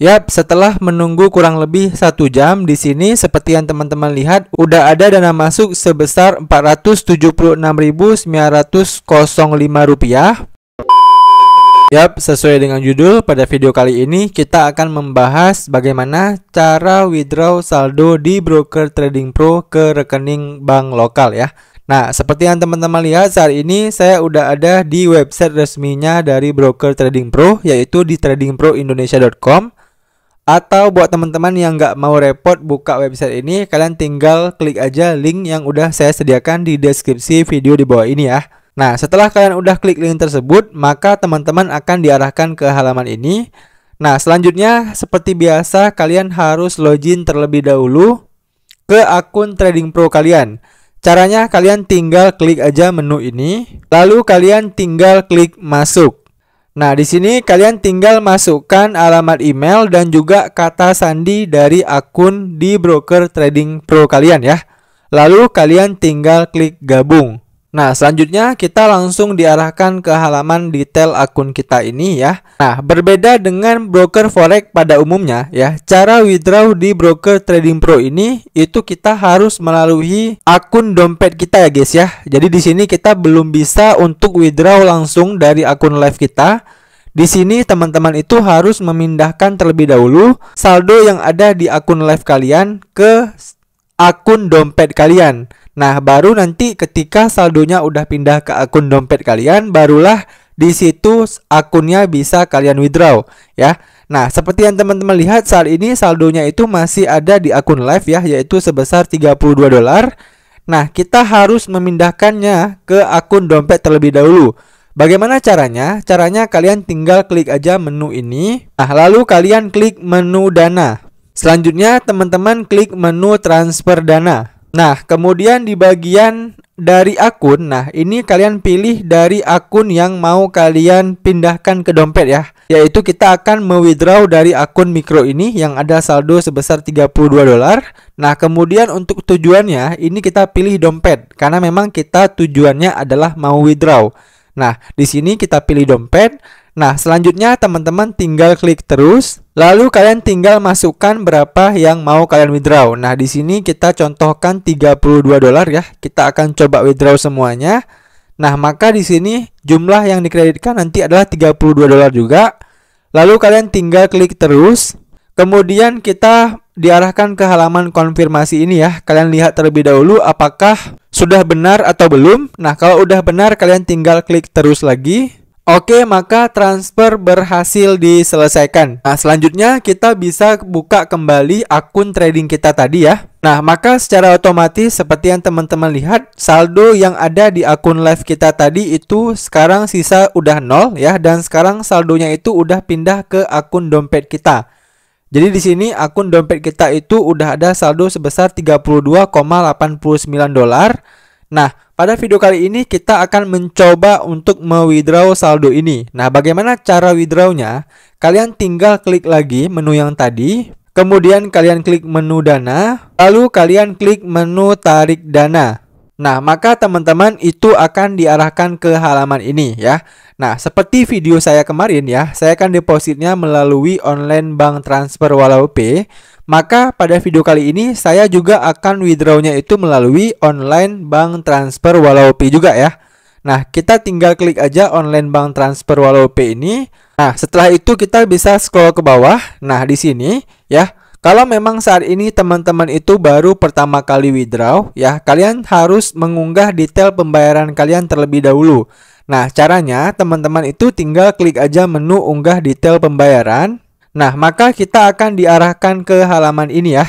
Yap, setelah menunggu kurang lebih satu jam di sini, seperti yang teman-teman lihat, udah ada dana masuk sebesar 476.905 rupiah. Yap, sesuai dengan judul, pada video kali ini kita akan membahas bagaimana cara withdraw saldo di broker Trading Pro ke rekening bank lokal ya. Nah, seperti yang teman-teman lihat saat ini saya udah ada di website resminya dari broker Trading Pro yaitu di tradingproindonesia.com. Atau buat teman-teman yang nggak mau repot buka website ini, kalian tinggal klik aja link yang udah saya sediakan di deskripsi video di bawah ini ya. Nah, setelah kalian udah klik link tersebut, maka teman-teman akan diarahkan ke halaman ini. Nah, selanjutnya seperti biasa kalian harus login terlebih dahulu ke akun Trading Pro kalian. Caranya kalian tinggal klik aja menu ini, lalu kalian tinggal klik masuk. Nah, di sini kalian tinggal masukkan alamat email dan juga kata sandi dari akun di broker trading pro kalian ya. Lalu kalian tinggal klik gabung. Nah, selanjutnya kita langsung diarahkan ke halaman detail akun kita ini ya. Nah, berbeda dengan broker forex pada umumnya ya, cara withdraw di broker Trading Pro ini itu kita harus melalui akun dompet kita ya guys ya. Jadi di sini kita belum bisa untuk withdraw langsung dari akun live kita. Di sini teman-teman itu harus memindahkan terlebih dahulu saldo yang ada di akun live kalian ke akun dompet kalian. Nah, baru nanti ketika saldonya udah pindah ke akun dompet kalian, barulah di situ akunnya bisa kalian withdraw ya. Nah, seperti yang teman-teman lihat saat ini saldonya itu masih ada di akun live ya, yaitu sebesar 32 dolar. Nah, kita harus memindahkannya ke akun dompet terlebih dahulu. Bagaimana caranya? Caranya kalian tinggal klik aja menu ini. Nah, lalu kalian klik menu dana. Selanjutnya, teman-teman klik menu transfer dana. Nah, kemudian di bagian dari akun, nah ini kalian pilih dari akun yang mau kalian pindahkan ke dompet ya. Yaitu kita akan mewithdraw dari akun mikro ini yang ada saldo sebesar 32 dolar. Nah, kemudian untuk tujuannya ini kita pilih dompet karena memang kita tujuannya adalah mau withdraw. Nah, di sini kita pilih dompet. Nah, selanjutnya teman-teman tinggal klik terus, lalu kalian tinggal masukkan berapa yang mau kalian withdraw. Nah, di sini kita contohkan 32 dolar ya. Kita akan coba withdraw semuanya. Nah, maka di sini jumlah yang dikreditkan nanti adalah 32 dolar juga. Lalu kalian tinggal klik terus. Kemudian kita diarahkan ke halaman konfirmasi ini ya. Kalian lihat terlebih dahulu apakah sudah benar atau belum. Nah, kalau udah benar kalian tinggal klik terus lagi. Oke, maka transfer berhasil diselesaikan. Nah, selanjutnya kita bisa buka kembali akun trading kita tadi ya. Nah, maka secara otomatis seperti yang teman-teman lihat, saldo yang ada di akun live kita tadi itu sekarang sisa udah nol ya dan sekarang saldonya itu udah pindah ke akun dompet kita. Jadi di sini akun dompet kita itu udah ada saldo sebesar 32,89 dolar. Nah, pada video kali ini kita akan mencoba untuk mewithdraw saldo ini. Nah, bagaimana cara withdrawnya? Kalian tinggal klik lagi menu yang tadi, kemudian kalian klik menu dana, lalu kalian klik menu tarik dana. Nah, maka teman-teman itu akan diarahkan ke halaman ini ya. Nah, seperti video saya kemarin ya, saya akan depositnya melalui online bank transfer walau maka pada video kali ini saya juga akan withdrawnya itu melalui online bank transfer Wallowpay juga ya. Nah, kita tinggal klik aja online bank transfer Wallowpay ini. Nah, setelah itu kita bisa scroll ke bawah. Nah, di sini ya. Kalau memang saat ini teman-teman itu baru pertama kali withdraw, ya kalian harus mengunggah detail pembayaran kalian terlebih dahulu. Nah, caranya teman-teman itu tinggal klik aja menu unggah detail pembayaran. Nah, maka kita akan diarahkan ke halaman ini ya.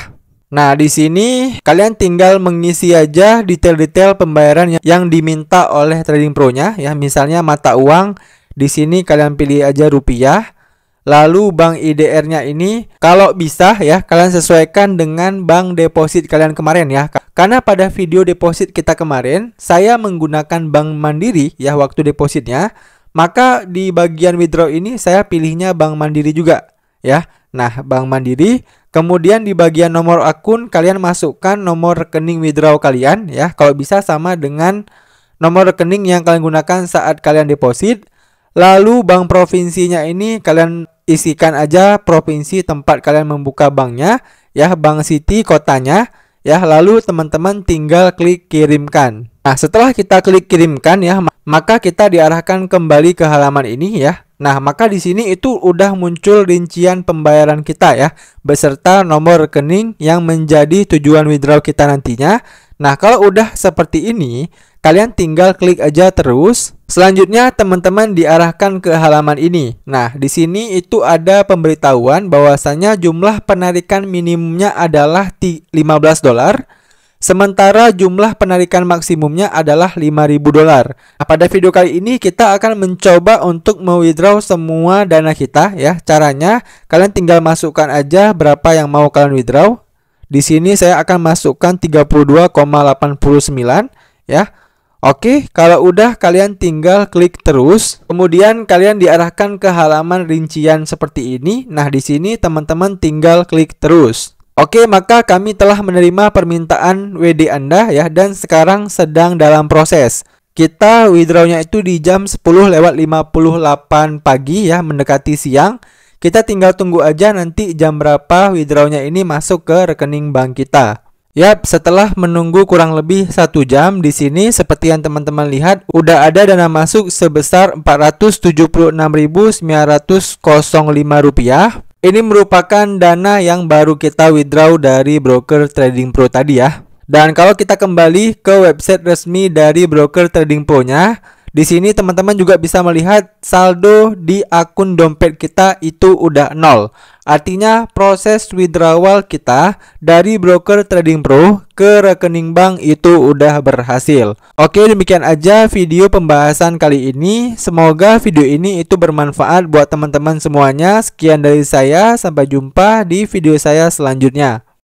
Nah, di sini kalian tinggal mengisi aja detail-detail pembayaran yang diminta oleh Trading Pro-nya ya. Misalnya mata uang, di sini kalian pilih aja rupiah. Lalu bank IDR-nya ini kalau bisa ya kalian sesuaikan dengan bank deposit kalian kemarin ya. Karena pada video deposit kita kemarin saya menggunakan bank Mandiri ya waktu depositnya. Maka di bagian withdraw ini saya pilihnya bank Mandiri juga ya. Nah, Bank Mandiri, kemudian di bagian nomor akun kalian masukkan nomor rekening withdraw kalian ya. Kalau bisa sama dengan nomor rekening yang kalian gunakan saat kalian deposit. Lalu bank provinsinya ini kalian isikan aja provinsi tempat kalian membuka banknya ya, bank city kotanya ya. Lalu teman-teman tinggal klik kirimkan. Nah, setelah kita klik kirimkan ya, maka kita diarahkan kembali ke halaman ini ya. Nah, maka di sini itu udah muncul rincian pembayaran kita ya, beserta nomor rekening yang menjadi tujuan withdraw kita nantinya. Nah, kalau udah seperti ini, kalian tinggal klik aja terus. Selanjutnya, teman-teman diarahkan ke halaman ini. Nah, di sini itu ada pemberitahuan bahwasannya jumlah penarikan minimumnya adalah 15 dolar Sementara jumlah penarikan maksimumnya adalah 5000 dolar. Nah, pada video kali ini kita akan mencoba untuk mewithdraw semua dana kita ya. Caranya kalian tinggal masukkan aja berapa yang mau kalian withdraw. Di sini saya akan masukkan 32,89 ya. Oke, kalau udah kalian tinggal klik terus. Kemudian kalian diarahkan ke halaman rincian seperti ini. Nah, di sini teman-teman tinggal klik terus. Oke, maka kami telah menerima permintaan WD Anda ya dan sekarang sedang dalam proses. Kita withdrawnya itu di jam 10 lewat 58 pagi ya mendekati siang. Kita tinggal tunggu aja nanti jam berapa withdrawnya ini masuk ke rekening bank kita. Yap, setelah menunggu kurang lebih satu jam di sini, seperti yang teman-teman lihat, udah ada dana masuk sebesar lima rupiah. Ini merupakan dana yang baru kita withdraw dari broker Trading Pro tadi ya. Dan kalau kita kembali ke website resmi dari broker Trading Pro-nya, di sini teman-teman juga bisa melihat saldo di akun dompet kita itu udah nol. Artinya proses withdrawal kita dari broker Trading Pro ke rekening bank itu udah berhasil. Oke demikian aja video pembahasan kali ini. Semoga video ini itu bermanfaat buat teman-teman semuanya. Sekian dari saya, sampai jumpa di video saya selanjutnya.